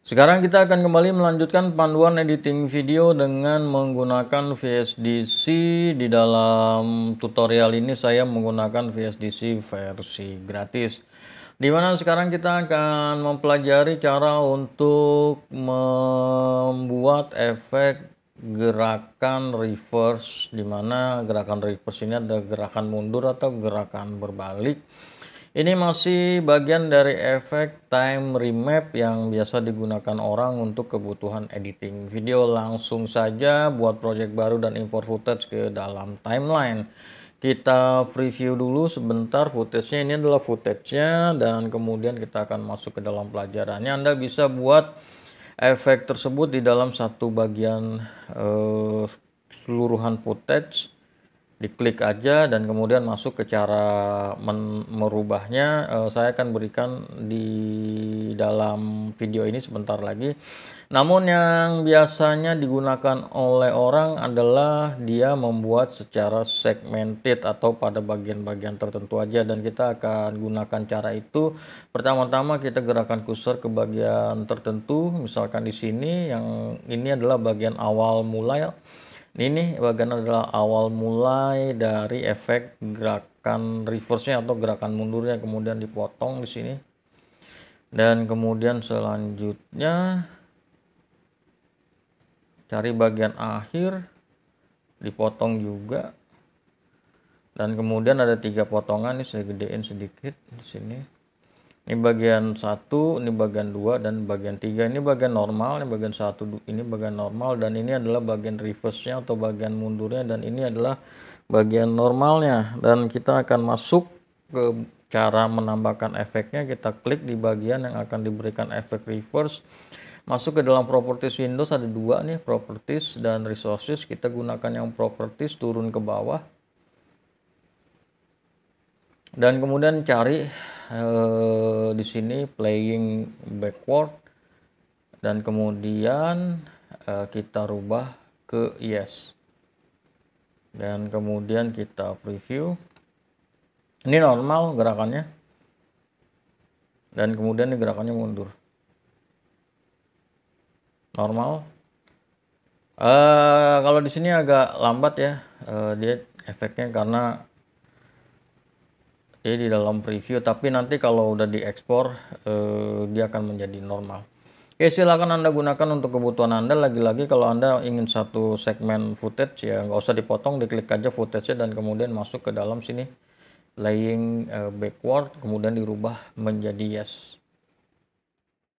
Sekarang kita akan kembali melanjutkan panduan editing video dengan menggunakan VSDC. Di dalam tutorial ini saya menggunakan VSDC versi gratis. Di mana sekarang kita akan mempelajari cara untuk membuat efek gerakan reverse. di mana gerakan reverse ini ada gerakan mundur atau gerakan berbalik ini masih bagian dari efek time remap yang biasa digunakan orang untuk kebutuhan editing video. Langsung saja buat project baru dan import footage ke dalam timeline. Kita preview dulu sebentar footage-nya. Ini adalah footage-nya dan kemudian kita akan masuk ke dalam pelajarannya. Anda bisa buat efek tersebut di dalam satu bagian uh, seluruhan footage diklik aja dan kemudian masuk ke cara merubahnya uh, saya akan berikan di dalam video ini sebentar lagi namun yang biasanya digunakan oleh orang adalah dia membuat secara segmented atau pada bagian-bagian tertentu aja dan kita akan gunakan cara itu pertama-tama kita gerakan kursor ke bagian tertentu misalkan di sini yang ini adalah bagian awal mulai ya ini bagian adalah awal mulai dari efek gerakan reverse-nya atau gerakan mundurnya kemudian dipotong di sini dan kemudian selanjutnya cari bagian akhir dipotong juga dan kemudian ada tiga potongan ini saya gedein sedikit di sini ini bagian satu, ini bagian dua dan bagian tiga. Ini bagian normal, ini bagian satu, ini bagian normal dan ini adalah bagian reverse-nya atau bagian mundurnya dan ini adalah bagian normalnya dan kita akan masuk ke cara menambahkan efeknya kita klik di bagian yang akan diberikan efek reverse masuk ke dalam properties Windows ada dua nih properties dan resources kita gunakan yang properties turun ke bawah dan kemudian cari Eh, di sini playing backward dan kemudian uh, kita rubah ke yes dan kemudian kita preview ini normal gerakannya dan kemudian ini gerakannya mundur normal uh, kalau di sini agak lambat ya uh, dia efeknya karena jadi di dalam preview tapi nanti kalau udah diekspor eh, dia akan menjadi normal Oke silakan Anda gunakan untuk kebutuhan Anda lagi-lagi kalau Anda ingin satu segmen footage ya nggak usah dipotong diklik aja footage-nya dan kemudian masuk ke dalam sini laying eh, backward kemudian dirubah menjadi yes